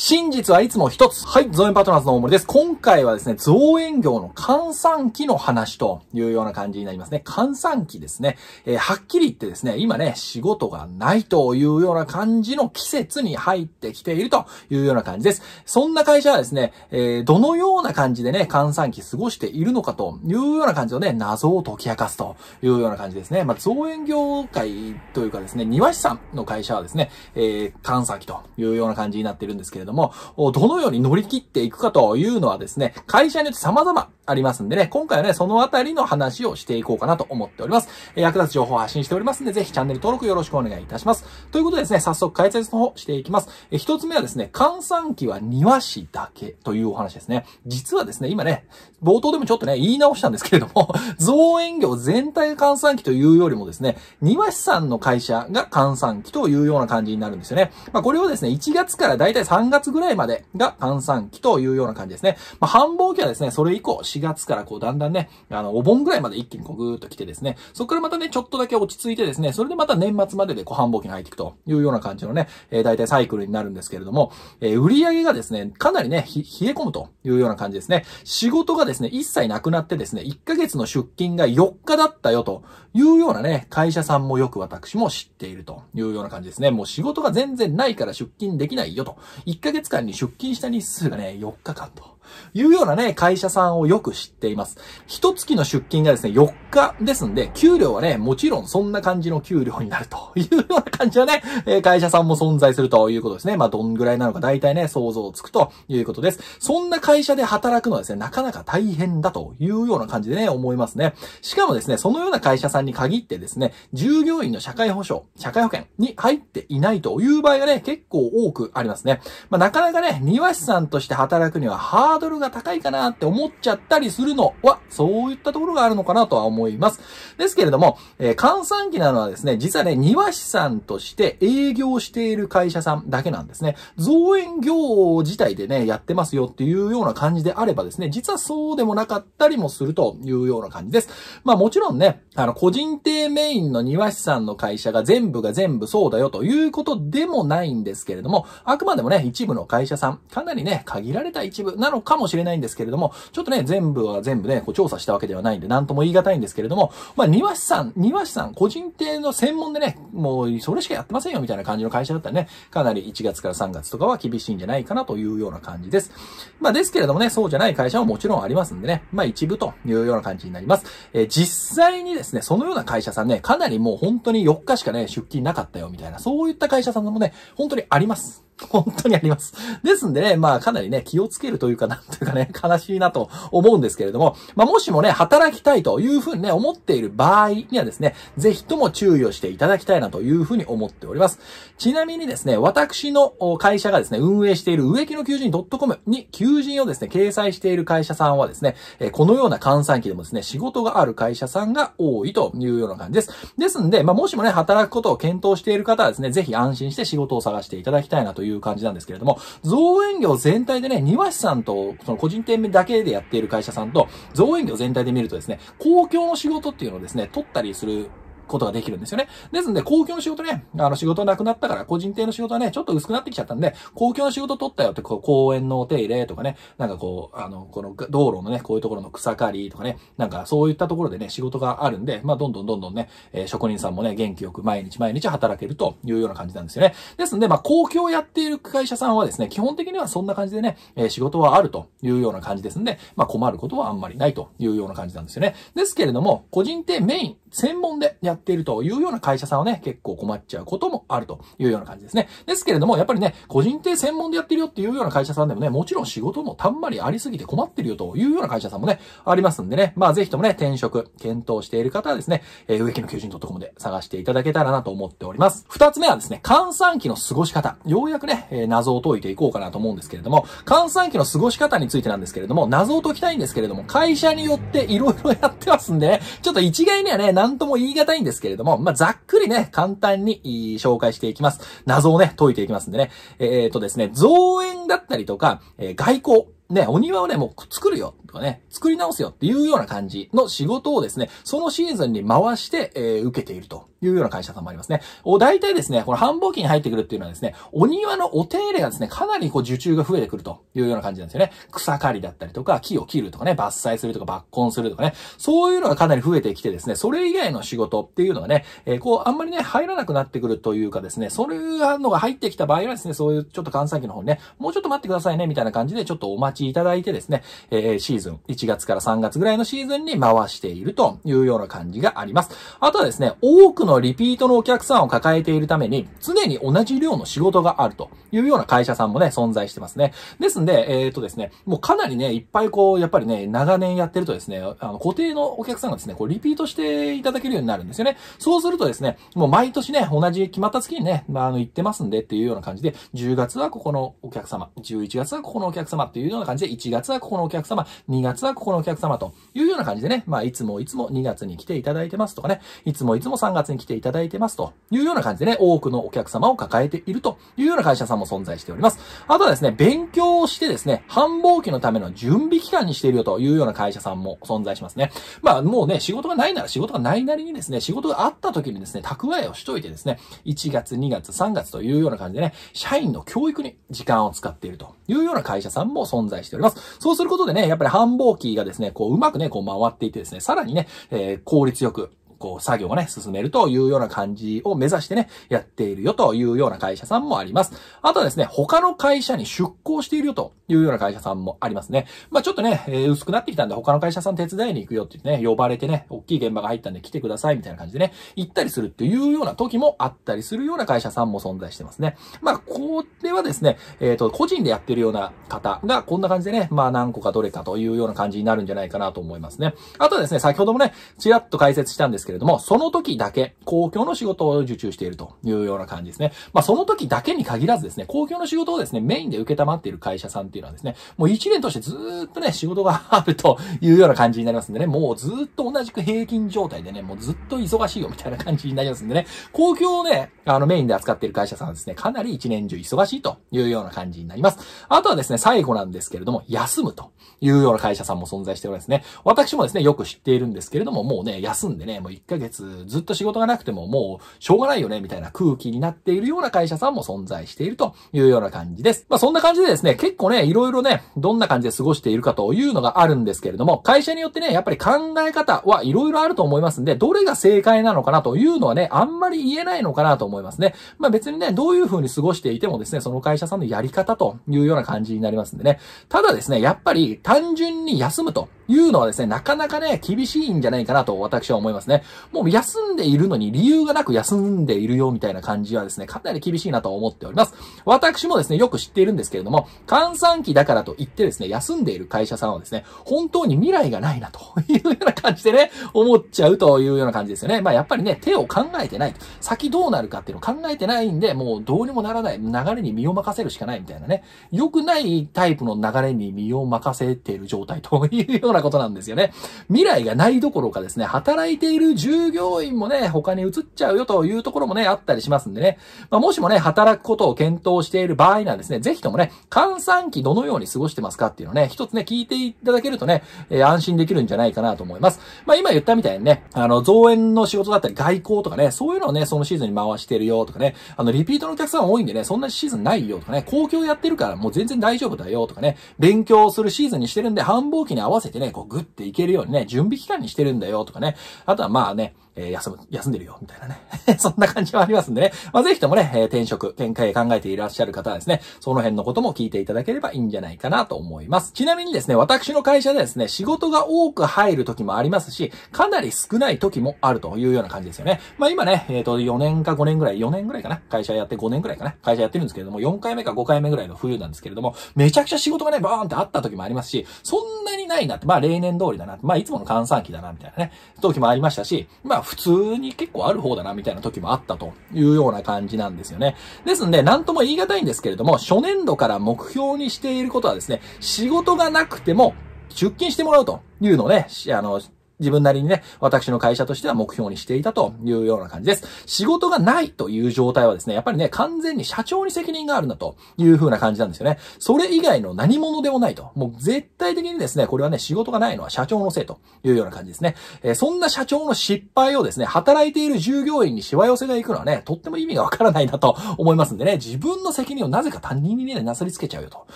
真実はいつも一つ。はい、造園パートナーズの大森です。今回はですね、造園業の換算期の話というような感じになりますね。換算期ですね。えー、はっきり言ってですね、今ね、仕事がないというような感じの季節に入ってきているというような感じです。そんな会社はですね、えー、どのような感じでね、換算期過ごしているのかというような感じのね、謎を解き明かすというような感じですね。まあ、造園業界というかですね、庭師さんの会社はですね、えー、換算期というような感じになっているんですけれどども、どのように乗り切っていくかというのはですね、会社によって様々ありますんでね、今回はね、そのあたりの話をしていこうかなと思っております。え役立つ情報を発信しておりますんで、ぜひチャンネル登録よろしくお願いいたします。ということでですね、早速解説の方していきます。え一つ目はですね、換算機は庭師だけというお話ですね。実はですね、今ね、冒頭でもちょっとね、言い直したんですけれども、造園業全体が換算機というよりもですね、庭師さんの会社が換算機というような感じになるんですよね。まあこれをですね、1月からだいたい3月月ぐらいまでが炭酸期というような感じですね。まあ、繁忙期はですね、それ以降、4月からこう、だんだんね、あの、お盆ぐらいまで一気にこう、ぐーっと来てですね、そこからまたね、ちょっとだけ落ち着いてですね、それでまた年末まででこう、繁忙期に入っていくというような感じのね、えー、大体サイクルになるんですけれども、えー、売上げがですね、かなりね、冷え込むというような感じですね。仕事がですね、一切なくなってですね、1ヶ月の出勤が4日だったよというようなね、会社さんもよく私も知っているというような感じですね。もう仕事が全然ないから出勤できないよと。1 1ヶ月間に出勤した日数がね、4日間と。いうようなね、会社さんをよく知っています。一月の出勤がですね、4日ですんで、給料はね、もちろんそんな感じの給料になるというような感じのね、会社さんも存在するということですね。まあ、どんぐらいなのか大体ね、想像つくということです。そんな会社で働くのはですね、なかなか大変だというような感じでね、思いますね。しかもですね、そのような会社さんに限ってですね、従業員の社会保障、社会保険に入っていないという場合がね、結構多くありますね。まあ、なかなかね、庭師さんとして働くにはハーードルが高いかなって思っちゃったりするのは、そういったところがあるのかなとは思います。ですけれども、えー、換算機なのはですね、実はね、庭師さんとして営業している会社さんだけなんですね。造園業自体でね、やってますよっていうような感じであればですね、実はそうでもなかったりもするというような感じです。まあもちろんね、あの、個人定メインの庭師さんの会社が全部が全部そうだよということでもないんですけれども、あくまでもね、一部の会社さん、かなりね、限られた一部なののかもしれないんですけれども、ちょっとね、全部は全部ね、こう調査したわけではないんで、なんとも言い難いんですけれども、まあ、庭師さん、庭師さん、個人亭の専門でね、もう、それしかやってませんよ、みたいな感じの会社だったらね、かなり1月から3月とかは厳しいんじゃないかなというような感じです。まあ、ですけれどもね、そうじゃない会社ももちろんありますんでね、まあ、一部というような感じになります。えー、実際にですね、そのような会社さんね、かなりもう本当に4日しかね、出勤なかったよ、みたいな、そういった会社さんもね、本当にあります。本当にあります。ですんでね、まあかなりね、気をつけるというか、なんというかね、悲しいなと思うんですけれども、まあもしもね、働きたいというふうにね、思っている場合にはですね、ぜひとも注意をしていただきたいなというふうに思っております。ちなみにですね、私の会社がですね、運営している植木の求人 .com に求人をですね、掲載している会社さんはですね、このような換算期でもですね、仕事がある会社さんが多いというような感じです。ですんで、まあもしもね、働くことを検討している方はですね、ぜひ安心して仕事を探していただきたいなといういう感じなんですけれども、造園業全体でね、庭師さんと、その個人店だけでやっている会社さんと、造園業全体で見るとですね、公共の仕事っていうのをですね、取ったりすることができるんですよね。ですんで、公共の仕事ね、あの仕事なくなったから、個人邸の仕事はね、ちょっと薄くなってきちゃったんで、公共の仕事取ったよって、こう、公園のお手入れとかね、なんかこう、あの、この道路のね、こういうところの草刈りとかね、なんかそういったところでね、仕事があるんで、まあ、どんどんどんどんね、えー、職人さんもね、元気よく毎日毎日働けるというような感じなんですよね。ですんで、まあ、公共やっている会社さんはですね、基本的にはそんな感じでね、えー、仕事はあるというような感じですんで、まあ、困ることはあんまりないというような感じなんですよね。ですけれども、個人ってメイン、専門でやっっているというような会社さんはね、結構困っちゃうこともあるというような感じですね。ですけれども、やっぱりね、個人店専門でやってるよっていうような会社さんでもね、もちろん仕事もたんまりありすぎて困ってるよというような会社さんもね、ありますんでね、まあぜひともね、転職検討している方はですね、えー、植木の求人 .com で探していただけたらなと思っております。二つ目はですね、換算期の過ごし方。ようやくね、えー、謎を解いていこうかなと思うんですけれども、換算期の過ごし方についてなんですけれども、謎を解きたいんですけれども、会社によって色々やってますんでね、ちょっと一概にはね、なんとも言い難いんでですけれども、まあ、ざっくりね、簡単に紹介していきます。謎をね、解いていきますんでね。えっ、とですね、造園だったりとか、えー、外交、ね、お庭をね、もう作るよとかね、作り直すよっていうような感じの仕事をですね、そのシーズンに回して、えー、受けているというような会社さんもありますね。お、大体ですね、この繁忙期に入ってくるっていうのはですね、お庭のお手入れがですね、かなりこう受注が増えてくるというような感じなんですよね。草刈りだったりとか、木を切るとかね、伐採するとか、抜根するとかね、そういうのがかなり増えてきてですね、それ以外の仕事っていうのはね、えー、こう、あんまりね、入らなくなってくるというかですね、そういうのが入ってきた場合はですね、そういうちょっと関西機の方にね、もうちょっと待ってくださいね、みたいな感じで、ちょっとお待ちちいただいてですね、えシーズン、1月から3月ぐらいのシーズンに回しているというような感じがあります。あとはですね、多くのリピートのお客さんを抱えているために、常に同じ量の仕事があるというような会社さんもね、存在してますね。ですんで、えっ、ー、とですね、もうかなりね、いっぱいこう、やっぱりね、長年やってるとですね、あの、固定のお客さんがですね、こう、リピートしていただけるようになるんですよね。そうするとですね、もう毎年ね、同じ決まった月にね、まあ、あの、行ってますんでっていうような感じで、10月はここのお客様、11月はここのお客様っていうような感じで、1月はここのお客様、2月はここのお客様というような感じでね、まあ、いつもいつも2月に来ていただいてますとかね、いつもいつも3月に来ていただいてますというような感じでね、多くのお客様を抱えているというような会社さんも存在しております。あとはですね、勉強をしてですね、繁忙期のための準備期間にしているよというような会社さんも存在しますね。まあ、もうね、仕事がないなら仕事がないなりにですね、仕事があった時にですね、蓄えをしといてですね、1月、2月、3月というような感じでね、社員の教育に時間を使っているというような会社さんも存在載しております。そうすることでね、やっぱり繁忙期がですね、こう、うまくね、こう回っていてですね、さらにね、えー、効率よく、こう、作業をね、進めるというような感じを目指してね、やっているよというような会社さんもあります。あとはですね、他の会社に出向しているよというような会社さんもありますね。まあ、ちょっとね、えー、薄くなってきたんで、他の会社さん手伝いに行くよってね、呼ばれてね、大きい現場が入ったんで来てくださいみたいな感じでね、行ったりするっていうような時もあったりするような会社さんも存在してますね。まあ、これはですね、えっ、ー、と、個人でやってるような方が、こんな感じでね、まあ、何個かどれかというような感じになるんじゃないかなと思いますね。あとはですね、先ほどもね、ちらっと解説したんですけれども、その時だけ公共の仕事を受注しているというような感じですね。まあその時だけに限らずですね、公共の仕事をですね、メインで受けたまっている会社さんっていうのはですね、もう一年としてずっとね、仕事があるというような感じになりますんでね、もうずっと同じく平均状態でね、もうずっと忙しいよみたいな感じになりますんでね、公共をね、あのメインで扱っている会社さんはですね、かなり一年中忙しいというような感じになります。あとはですね、最後なんですけれども、休むというような会社さんも存在しておりますね。私もですね、よく知っているんですけれども、もうね、休んでね、もう1ヶ月ずっと仕事がなくてももうしょうがないよねみたいな空気になっているような会社さんも存在しているというような感じです。まあそんな感じでですね、結構ね、いろいろね、どんな感じで過ごしているかというのがあるんですけれども、会社によってね、やっぱり考え方はいろいろあると思いますんで、どれが正解なのかなというのはね、あんまり言えないのかなと思いますね。まあ別にね、どういう風に過ごしていてもですね、その会社さんのやり方というような感じになりますんでね。ただですね、やっぱり単純に休むというのはですね、なかなかね、厳しいんじゃないかなと私は思いますね。もう休んでいるのに理由がなく休んでいるよみたいな感じはですね、かなり厳しいなと思っております。私もですね、よく知っているんですけれども、換算期だからと言ってですね、休んでいる会社さんはですね、本当に未来がないなというような感じでね、思っちゃうというような感じですよね。まあやっぱりね、手を考えてない。先どうなるかっていうのを考えてないんで、もうどうにもならない。流れに身を任せるしかないみたいなね。良くないタイプの流れに身を任せている状態というようなことなんですよね。未来がないどころかですね、働いている従業員もね、他に移っちゃうよというところもね、あったりしますんでね。まあ、もしもね、働くことを検討している場合なんですね、ぜひともね、換算期どのように過ごしてますかっていうのね、一つね、聞いていただけるとね、えー、安心できるんじゃないかなと思います。まあ、今言ったみたいにね、あの、造園の仕事だったり、外交とかね、そういうのをね、そのシーズンに回してるよとかね、あの、リピートのお客さん多いんでね、そんなシーズンないよとかね、公共やってるからもう全然大丈夫だよとかね、勉強するシーズンにしてるんで、繁忙期に合わせてね、こう、グッていけるようにね、準備期間にしてるんだよとかね、あとはまあ、ね、え休む、休んでるよ、みたいなね。そんな感じはありますんでね。まあ、ぜひともね、え転職、展開考えていらっしゃる方はですね、その辺のことも聞いていただければいいんじゃないかなと思います。ちなみにですね、私の会社でですね、仕事が多く入る時もありますし、かなり少ない時もあるというような感じですよね。まあ、今ね、えっ、ー、と、4年か5年ぐらい、4年ぐらいかな。会社やって5年ぐらいかな。会社やってるんですけれども、4回目か5回目ぐらいの冬なんですけれども、めちゃくちゃ仕事がね、バーンってあった時もありますし、そんなにないなって、まあ、例年通りだな。まあ、いつもの換算期だな、みたいなね、時もありましたし、まあ、普通に結構ある方だなみたいな時もあったというような感じなんですよね。ですんで、なんとも言い難いんですけれども、初年度から目標にしていることはですね、仕事がなくても出勤してもらうというのをね、あの、自分なりにね、私の会社としては目標にしていたというような感じです。仕事がないという状態はですね、やっぱりね、完全に社長に責任があるんだという風な感じなんですよね。それ以外の何者でもないと。もう絶対的にですね、これはね、仕事がないのは社長のせいというような感じですね。えー、そんな社長の失敗をですね、働いている従業員にしわ寄せがいくのはね、とっても意味がわからないなと思いますんでね、自分の責任をなぜか他人にね、なすりつけちゃうよと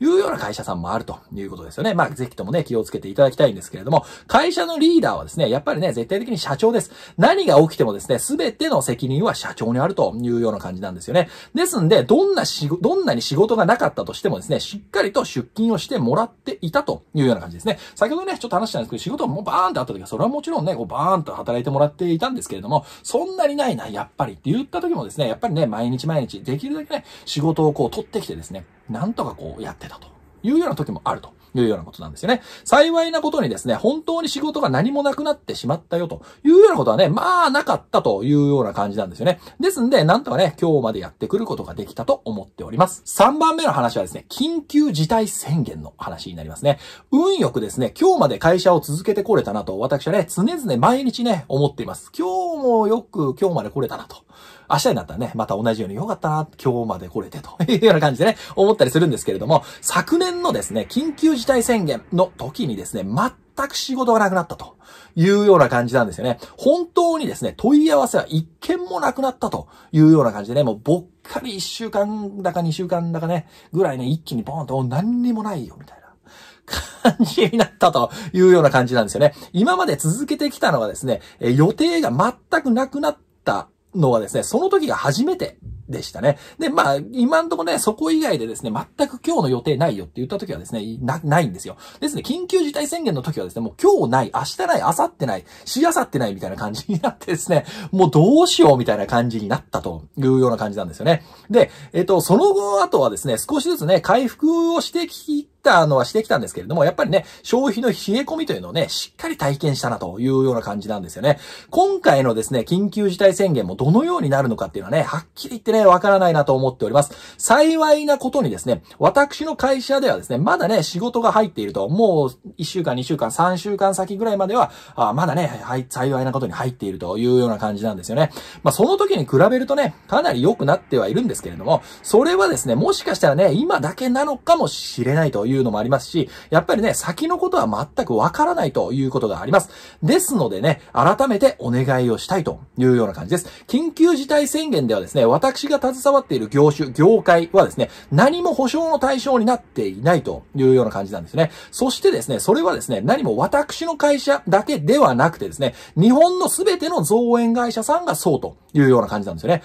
いうような会社さんもあるということですよね。まあ、ぜひともね、気をつけていただきたいんですけれども、会社のリーダーーはですね、やっぱりね、絶対的に社長です。何が起きてもですね、すべての責任は社長にあるというような感じなんですよね。ですんで、どんなし、どんなに仕事がなかったとしてもですね、しっかりと出勤をしてもらっていたというような感じですね。先ほどね、ちょっと話したんですけど、仕事もバーンとあった時は、それはもちろんね、こうバーンと働いてもらっていたんですけれども、そんなにないな、やっぱりって言った時もですね、やっぱりね、毎日毎日、できるだけね、仕事をこう取ってきてですね、なんとかこうやってたというような時もあると。いうようなことなんですよね。幸いなことにですね、本当に仕事が何もなくなってしまったよというようなことはね、まあなかったというような感じなんですよね。ですんで、なんとかね、今日までやってくることができたと思っております。3番目の話はですね、緊急事態宣言の話になりますね。運よくですね、今日まで会社を続けてこれたなと、私はね、常々毎日ね、思っています。今日もよく今日まで来れたなと。明日になったらね、また同じように良かったな、今日まで来れてと いうような感じでね、思ったりするんですけれども、昨年のですね、緊急事態宣言の時にですね、全く仕事がなくなったというような感じなんですよね。本当にですね、問い合わせは一件もなくなったというような感じでね、もうぼっかり一週間だか二週間だかね、ぐらいね、一気にボーンと何にもないよ、みたいな。感じになったというような感じなんですよね。今まで続けてきたのはですね、予定が全くなくなったのはですね、その時が初めてでしたね。で、まあ、今んとこね、そこ以外でですね、全く今日の予定ないよって言った時はですね、な、ないんですよ。ですね、緊急事態宣言の時はですね、もう今日ない、明日ない、明後日ない、しあさってないみたいな感じになってですね、もうどうしようみたいな感じになったというような感じなんですよね。で、えっと、その後はですね、少しずつね、回復をしてき、たのはしてきたんですけれども、やっぱりね、消費の冷え込みというのをね、しっかり体験したなというような感じなんですよね。今回のですね、緊急事態宣言もどのようになるのかっていうのはね、はっきり言ってね、わからないなと思っております。幸いなことにですね、私の会社ではですね、まだね、仕事が入っていると、もう1週間、2週間、3週間先ぐらいまでは、あまだね、はい、幸いなことに入っているというような感じなんですよね。まあ、その時に比べるとね、かなり良くなってはいるんですけれども、それはですね、もしかしたらね、今だけなのかもしれないといういうのもありますし、やっぱりね、先のことは全くわからないということがあります。ですのでね、改めてお願いをしたいというような感じです。緊急事態宣言ではですね、私が携わっている業種、業界はですね、何も保証の対象になっていないというような感じなんですね。そしてですね、それはですね、何も私の会社だけではなくてですね、日本の全ての造園会社さんがそうというような感じなんですよね。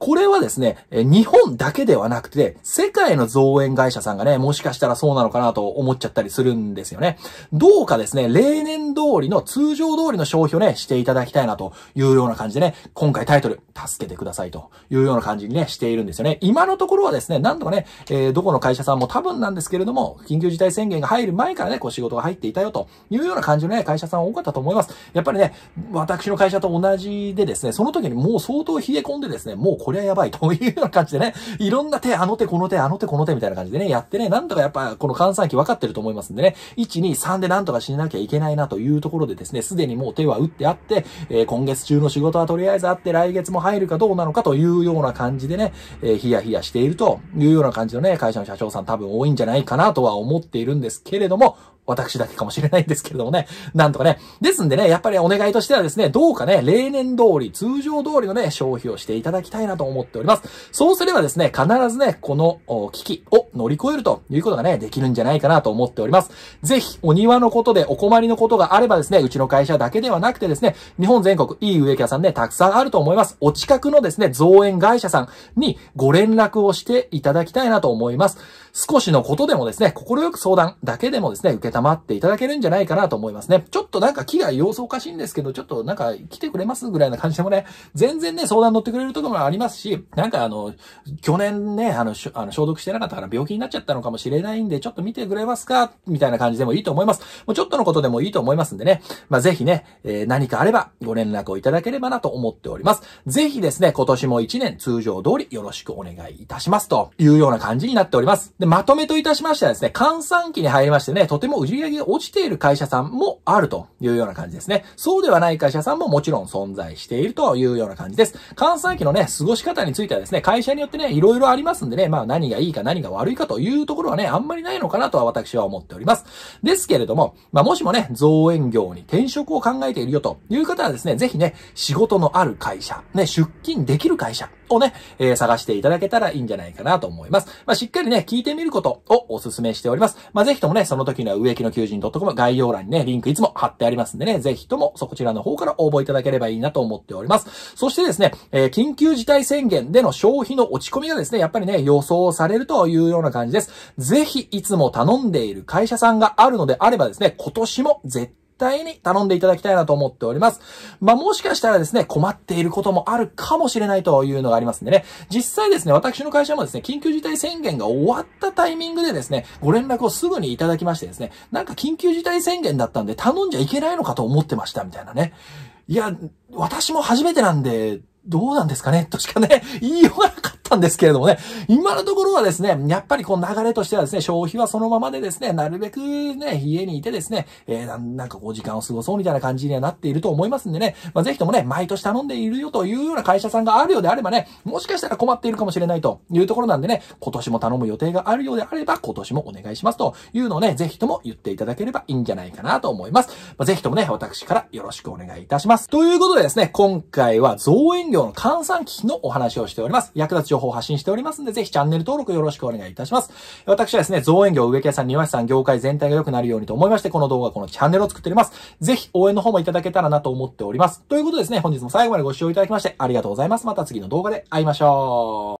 これはですね、日本だけではなくて、世界の造園会社さんがね、もしかしたらそうなのかなと思っちゃったりするんですよね。どうかですね、例年通りの、通常通りの消費をね、していただきたいなというような感じでね、今回タイトル、助けてくださいというような感じにね、しているんですよね。今のところはですね、なんとかね、えー、どこの会社さんも多分なんですけれども、緊急事態宣言が入る前からね、こう仕事が入っていたよというような感じのね、会社さん多かったと思います。やっぱりね、私の会社と同じでですね、その時にもう相当冷え込んでですね、もうこれはやばいというような感じでね、いろんな手、あの手、この手、あの手、この手みたいな感じでね、やってね、なんとかやっぱこの換算機分かってると思いますんでね、1、2、3でなんとかしなきゃいけないなというところでですね、すでにもう手は打ってあって、えー、今月中の仕事はとりあえずあって、来月も入るかどうなのかというような感じでね、えー、ヒヤヒヤしているというような感じのね、会社の社長さん多分多いんじゃないかなとは思っているんですけれども、私だけかもしれないんですけれどもね。なんとかね。ですんでね、やっぱりお願いとしてはですね、どうかね、例年通り、通常通りのね、消費をしていただきたいなと思っております。そうすればですね、必ずね、この危機を乗り越えるということがね、できるんじゃないかなと思っております。ぜひ、お庭のことでお困りのことがあればですね、うちの会社だけではなくてですね、日本全国いい植木屋さんね、たくさんあると思います。お近くのですね、造園会社さんにご連絡をしていただきたいなと思います。少しのことでもですね、快く相談だけでもですね、受けた黙っていただけるんじゃないかなと思いますね。ちょっとなんか木が様子おかしいんですけど、ちょっとなんか来てくれますぐらいな感じでもね、全然ね、相談乗ってくれるところもありますし、なんかあの、去年ね、あの、あの消毒してなかったから病気になっちゃったのかもしれないんで、ちょっと見てくれますかみたいな感じでもいいと思います。もうちょっとのことでもいいと思いますんでね。まあ、ぜひね、えー、何かあればご連絡をいただければなと思っております。ぜひですね、今年も1年通常通りよろしくお願いいたしますというような感じになっております。で、まとめといたしましてはですね、換算期に入りましてね、とても売上が落ちている会社さんもあるというような感じですね。そうではない会社さんももちろん存在しているというような感じです。換算期のね、過ごし方についてはですね、会社によってね、いろいろありますんでね、まあ何がいいか何が悪いかというところはね、あんまりないのかなとは私は思っております。ですけれども、まあもしもね、造園業に転職を考えているよという方はですね、ぜひね、仕事のある会社、ね、出勤できる会社、をね、えー、探していただけたらいいんじゃないかなと思います。まあ、しっかりね、聞いてみることをお勧めしております。まあ、ぜひともね、その時の植木の求人 .com 概要欄にね、リンクいつも貼ってありますんでね、ぜひともそちらの方から応募いただければいいなと思っております。そしてですね、えー、緊急事態宣言での消費の落ち込みがですね、やっぱりね、予想されるというような感じです。ぜひ、いつも頼んでいる会社さんがあるのであればですね、今年も絶対対に頼んでいただきたいなと思っております。まあ、もしかしたらですね、困っていることもあるかもしれないというのがありますんでね、実際ですね、私の会社もですね、緊急事態宣言が終わったタイミングでですね、ご連絡をすぐにいただきましてですね、なんか緊急事態宣言だったんで頼んじゃいけないのかと思ってました、みたいなね。いや、私も初めてなんで、どうなんですかねとしかね、言いようがなかった。ったんですけれどもね、今のところはですね、やっぱりこう流れとしてはですね、消費はそのままでですね、なるべくね、家にいてですね、えー、なんかこう時間を過ごそうみたいな感じにはなっていると思いますんでね、まあ、ぜひともね、毎年頼んでいるよというような会社さんがあるようであればね、もしかしたら困っているかもしれないというところなんでね、今年も頼む予定があるようであれば、今年もお願いしますというのをね、ぜひとも言っていただければいいんじゃないかなと思います。まあ、ぜひともね、私からよろしくお願いいたします。ということでですね、今回は造園業の換算機器のお話をしております。役立つ情報報発信しておりますんで、ぜひチャンネル登録よろしくお願いいたします。私はですね、造園業、植木屋さん、庭師さん、業界全体が良くなるようにと思いまして、この動画、このチャンネルを作っております。ぜひ応援の方もいただけたらなと思っております。ということでですね、本日も最後までご視聴いただきましてありがとうございます。また次の動画で会いましょう。